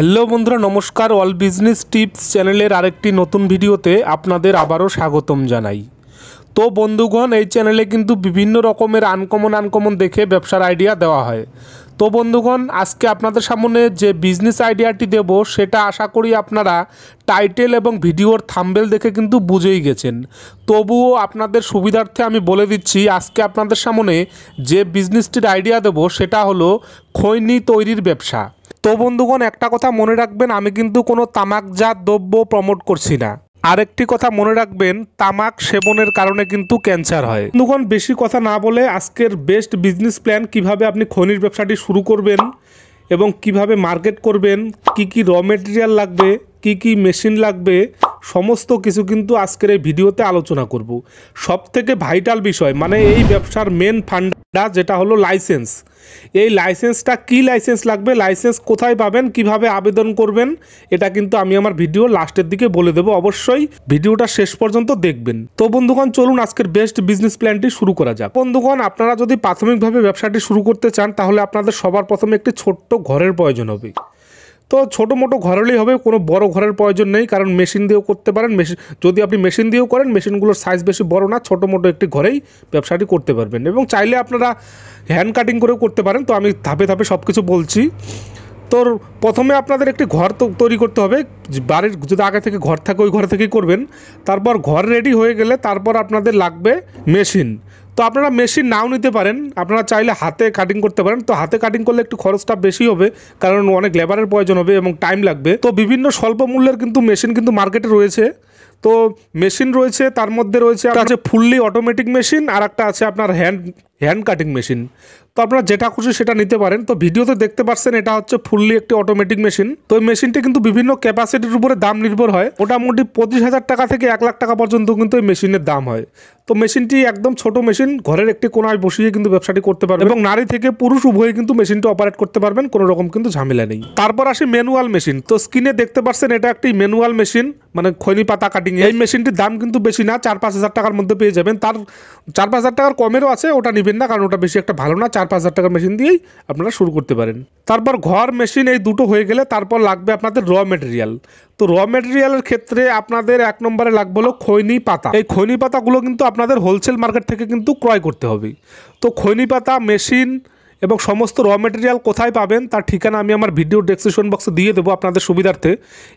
hello বন্ধুরা নমস্কার all business tips চ্যানেলের আরেকটি নতুন ভিডিওতে আপনাদের আবারও স্বাগতম জানাই তো বন্ধুগণ এই চ্যানেলে কিন্তু বিভিন্ন রকমের আনকমন আনকমন দেখে ব্যবসার আইডিয়া দেওয়া হয় তো বন্ধুগণ আজকে আপনাদের সামনে যে বিজনেস আইডিয়াটি দেব সেটা আশা করি আপনারা টাইটেল এবং ভিডিওর থাম্বেল দেখে কিন্তু বুঝেই গেছেন তবুও আপনাদের সুবিধার্থে আমি বলে দিচ্ছি আজকে আপনাদের সামনে যে বিজনেসটির আইডিয়া দেব সেটা হলো খৈনি তৈরির ব্যবসা তো বন্ধুগণ একটা কথা মনে রাখবেন আমি কিন্তু কোনো তামাকজাত দ্রব্য প্রমোট করছি না আরেকটি কথা মনে রাখবেন তামাক সেবনের কারণে কিন্তু ক্যান্সার হয় বন্ধুগণ বেশি কথা না বলে আজকের বেস্ট বিজনেস প্ল্যান কিভাবে আপনি খনির ব্যবসাটি শুরু করবেন এবং কিভাবে মার্কেট করবেন কি কি র মেটেরিয়াল লাগবে কি কি মেশিন লাগবে সমস্ত কিছু কিন্তু আজকের এই ভিডিওতে আলোচনা করব সব থেকে ভাইটাল বিষয় মানে এই ব্যবসার মেন ফান্ড একটা যেটা হলো লাইসেন্স এই লাইসেন্সটা কি লাইসেন্স লাগবে লাইসেন্স কোথায় পাবেন কিভাবে আবেদন করবেন এটা কিন্তু আমি আমার ভিডিও লাস্টের দিকে বলে দেবো অবশ্যই ভিডিওটা শেষ পর্যন্ত দেখবেন তো বন্ধুগণ চলুন আজকের বেস্ট বিজনেস প্ল্যানটি শুরু করা যাক বন্ধুগণ আপনারা যদি প্রাথমিকভাবে ব্যবসাটি শুরু করতে চান তাহলে আপনাদের সবার প্রথমে একটি ছোট্ট ঘরের প্রয়োজন হবে তো ছোটো মোটো ঘর হলেই হবে কোনো বড় ঘরের প্রয়োজন নেই কারণ মেশিন দিয়েও করতে পারেন মেশিন যদি আপনি মেশিন দিয়েও করেন মেশিনগুলোর সাইজ বেশি বড় না ছোটো মোটো একটি ঘরেই ব্যবসাটি করতে পারবেন এবং চাইলে আপনারা হ্যান্ড কাটিং করেও করতে পারেন তো আমি ধাপে ধাপে সব কিছু বলছি তো প্রথমে আপনাদের একটি ঘর তৈরি করতে হবে বাড়ির যদি আগে থেকে ঘর থাকে ওই ঘর থেকেই করবেন তারপর ঘর রেডি হয়ে গেলে তারপর আপনাদের লাগবে মেশিন তো আপনারা মেশিন নাও নিতে পারেন আপনারা চাইলে হাতে কাটিং করতে পারেন তো হাতে কাটিং করলে একটু খরচটা বেশি হবে কারণ অনেক লেবারের প্রয়োজন হবে এবং টাইম লাগবে তো বিভিন্ন স্বল্প মূল্যের কিন্তু মেশিন কিন্তু মার্কেটে রয়েছে তো মেশিন রয়েছে তার মধ্যে রয়েছে আছে ফুললি অটোমেটিক মেশিন আর একটা আছে আপনার হ্যান্ড হ্যান্ড কাটিং মেশিন তো আপনারা যেটা খুশি সেটা নিতে পারেন তো ভিডিওতে দেখতে পাচ্ছেন এটা হচ্ছে ফুললি একটি অটোমেটিক মেশিন তো এই মেশিনটি কিন্তু বিভিন্ন ক্যাপাসিটির উপরে দাম নির্ভর হয় মোটামুটি পঁচিশ হাজার টাকা থেকে এক লাখ টাকা পর্যন্ত কিন্তু এই মেশিনের দাম হয় তো মেশিনটি একদম ছোট মেশিন ঘরের একটি কোনায় বসিয়ে কিন্তু ব্যবসাটি করতে পারবেন এবং নারী থেকে পুরুষ উভয়ে কিন্তু মেশিনটি অপারেট করতে পারবেন কোনো রকম কিন্তু ঝামেলা নেই তারপর আসি ম্যানুয়াল মেশিন তো স্ক্রিনে দেখতে পাচ্ছেন এটা একটি ম্যানুয়াল মেশিন মানে খৈনি পাতা কাটিং এই মেশিনটির দাম কিন্তু বেশি না চার পাঁচ হাজার টাকার মধ্যে পেয়ে যাবেন তার চার পাঁচ হাজার টাকার কমেরও আছে ওটা নিবে দিবেন না কারণ ওটা বেশি একটা ভালো না চার পাঁচ হাজার টাকার মেশিন দিয়েই আপনারা শুরু করতে পারেন তারপর ঘর মেশিন এই দুটো হয়ে গেলে তারপর লাগবে আপনাদের র মেটেরিয়াল তো র মেটেরিয়ালের ক্ষেত্রে আপনাদের এক নম্বরে লাগবে হলো খৈনি পাতা এই খৈনি পাতাগুলো কিন্তু আপনাদের হোলসেল মার্কেট থেকে কিন্তু ক্রয় করতে হবে তো খৈনি পাতা মেশিন এবং সমস্ত র মেটেরিয়াল কোথায় পাবেন তার ঠিকানা আমি আমার ভিডিও ডেসক্রিপশন বক্সে দিয়ে দেবো আপনাদের সুবিধার্থে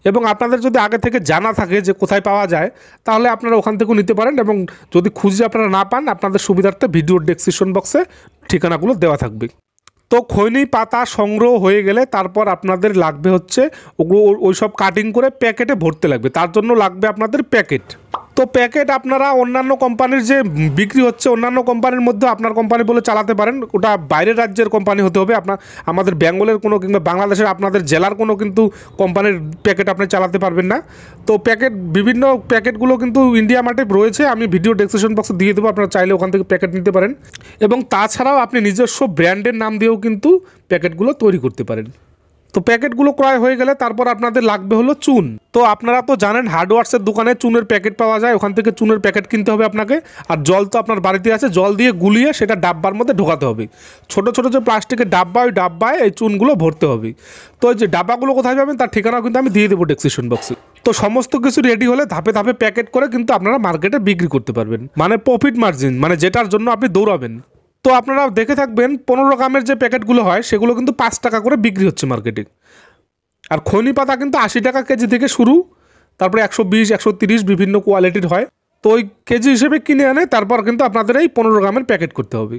এবং আপনাদের যদি আগে থেকে জানা থাকে যে কোথায় পাওয়া যায় তাহলে আপনারা ওখান থেকেও নিতে পারেন এবং যদি খুঁজে আপনারা না পান আপনাদের সুবিধার্থে ভিডিও ডেসক্রিপশন বক্সে ঠিকানাগুলো দেওয়া থাকবে তো খৈনি পাতা সংগ্রহ হয়ে গেলে তারপর আপনাদের লাগবে হচ্ছে ওগুলো ওই সব কাটিং করে প্যাকেটে ভরতে লাগবে তার জন্য লাগবে আপনাদের প্যাকেট তো প্যাকেট আপনারা অন্যান্য কোম্পানির যে বিক্রি হচ্ছে অন্যান্য কোম্পানির মধ্যে আপনার কোম্পানি বলে চালাতে পারেন ওটা বাইরের রাজ্যের কোম্পানি হতে হবে আপনার আমাদের বেঙ্গলের কোনো কিংবা বাংলাদেশের আপনাদের জেলার কোনো কিন্তু কোম্পানির প্যাকেট আপনি চালাতে পারবেন না তো প্যাকেট বিভিন্ন প্যাকেটগুলো কিন্তু ইন্ডিয়া মার্টে রয়েছে আমি ভিডিও ডেসক্রিপশন বক্সে দিয়ে দেবো আপনারা চাইলে ওখান থেকে প্যাকেট নিতে পারেন এবং তাছাড়াও আপনি নিজস্ব ব্র্যান্ডের নাম দিয়েও কিন্তু প্যাকেটগুলো তৈরি করতে পারেন তো প্যাকেটগুলো ক্রয় হয়ে গেলে তারপর আপনাদের লাগবে হলো চুন তো আপনারা তো জানেন হার্ডওয়ার্সের দোকানে চুনের প্যাকেট পাওয়া যায় ওখান থেকে চুনের প্যাকেট কিনতে হবে আপনাকে আর জল তো আপনার বাড়িতে আছে জল দিয়ে গুলিয়ে সেটা ডাব্বার মধ্যে ঢোকাতে হবে ছোট ছোট যে প্লাস্টিকের ডাব্বা ওই ডাব্বায় এই চুনগুলো ভরতে হবে তো যে ডাব্বাগুলো কোথায় পাবেন তার ঠিকানাও কিন্তু আমি দিয়ে দেবো ডেসক্রিপশন বক্সে তো সমস্ত কিছু রেডি হলে ধাপে ধাপে প্যাকেট করে কিন্তু আপনারা মার্কেটে বিক্রি করতে পারবেন মানে প্রফিট মার্জিন মানে যেটার জন্য আপনি দৌড়াবেন তো আপনারা দেখে থাকবেন পনেরো গ্রামের যে প্যাকেটগুলো হয় সেগুলো কিন্তু পাঁচ টাকা করে বিক্রি হচ্ছে মার্কেটে আর খনি পাতা কিন্তু আশি টাকা কেজি থেকে শুরু তারপরে একশো বিশ একশো তিরিশ বিভিন্ন কোয়ালিটির হয় তো ওই কেজি হিসেবে কিনে আনে তারপর কিন্তু আপনাদের এই পনেরো গ্রামের প্যাকেট করতে হবে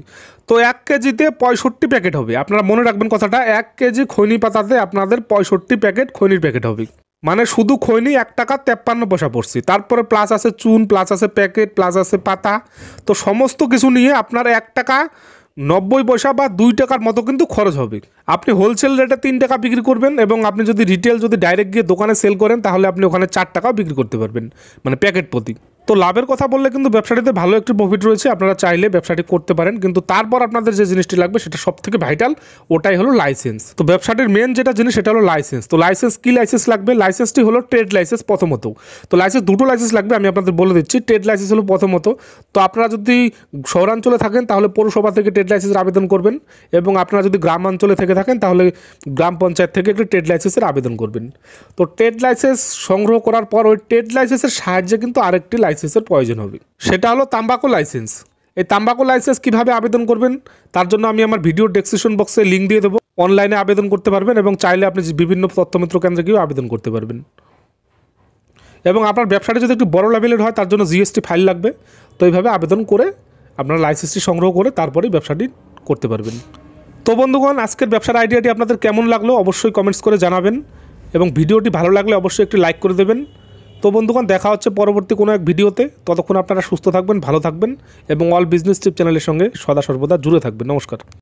তো এক কেজিতে পঁয়ষট্টি প্যাকেট হবে আপনারা মনে রাখবেন কথাটা এক কেজি খৈনি পাতাতে আপনাদের পঁয়ষট্টি প্যাকেট খৈনির প্যাকেট হবে মানে শুধু খৈনি এক টাকা তেপ্পান্ন পয়সা পড়ছি তারপরে প্লাস আছে চুন প্লাস আছে প্যাকেট প্লাস আছে পাতা তো সমস্ত কিছু নিয়ে আপনার এক টাকা নব্বই পয়সা বা দুই টাকার মতো কিন্তু খরচ হবে আপনি হোলসেল রেটে তিন টাকা বিক্রি করবেন এবং আপনি যদি রিটেল যদি ডাইরেক্ট গিয়ে দোকানে সেল করেন তাহলে আপনি ওখানে চার টাকাও বিক্রি করতে পারবেন মানে প্যাকেট প্রতি তো লাভের কথা বললে কিন্তু ব্যবসাটিতে ভালো একটি প্রফিট রয়েছে আপনারা চাইলে ব্যবসাটি করতে পারেন কিন্তু তারপর আপনাদের যে জিনিসটি লাগবে সেটা সব থেকে ভাইটাল ওটাই হলো লাইসেন্স তো ব্যবসাটির মেন যেটা জিনিস সেটা হলো লাইসেন্স তো লাইসেন্স কী লাইসেন্স লাগবে লাইসেন্সটি হলো ট্রেড লাইসেন্স প্রথমত তো লাইসেন্স দুটো লাইসেন্স লাগবে আমি আপনাদের বলে দিচ্ছি ট্রেড লাইসেন্স হলো প্রথমত তো আপনারা যদি শহরাঞ্চলে থাকেন তাহলে পৌরসভা থেকে ট্রেড লাইসেন্সের আবেদন করবেন এবং আপনারা যদি গ্রামাঞ্চলে থেকে থাকেন তাহলে গ্রাম পঞ্চায়েত থেকে একটি ট্রেড লাইসেন্সের আবেদন করবেন তো ট্রেড লাইসেন্স সংগ্রহ করার পর ওই ট্রেড লাইসেন্সের সাহায্যে কিন্তু আরেকটি লাইসেন্স লাইসেন্সের প্রয়োজন হবে সেটা হলো তাম্বাকু লাইসেন্স এই তাম্বাকু লাইসেন্স কিভাবে আবেদন করবেন তার জন্য আমি আমার ভিডিও ডেসক্রিপশন বক্সে লিঙ্ক দিয়ে দেবো অনলাইনে আবেদন করতে পারবেন এবং চাইলে আপনি বিভিন্ন তথ্যমিত্র কেন্দ্রে গিয়েও আবেদন করতে পারবেন এবং আপনার ব্যবসাটা যদি একটু বড় লেভেলের হয় তার জন্য জিএসটি ফাইল লাগবে তো এইভাবে আবেদন করে আপনার লাইসেন্সটি সংগ্রহ করে তারপরেই ব্যবসাটি করতে পারবেন তো বন্ধুগণ আজকের ব্যবসার আইডিয়াটি আপনাদের কেমন লাগলো অবশ্যই কমেন্টস করে জানাবেন এবং ভিডিওটি ভালো লাগলে অবশ্যই একটি লাইক করে দেবেন তো বন্ধুগণ দেখা হচ্ছে পরবর্তী কোনো এক ভিডিওতে ততক্ষণ আপনারা সুস্থ থাকবেন ভালো থাকবেন এবং অল বিজনেস টিপ চ্যানেলের সঙ্গে সদা সর্বদা জুড়ে থাকবেন নমস্কার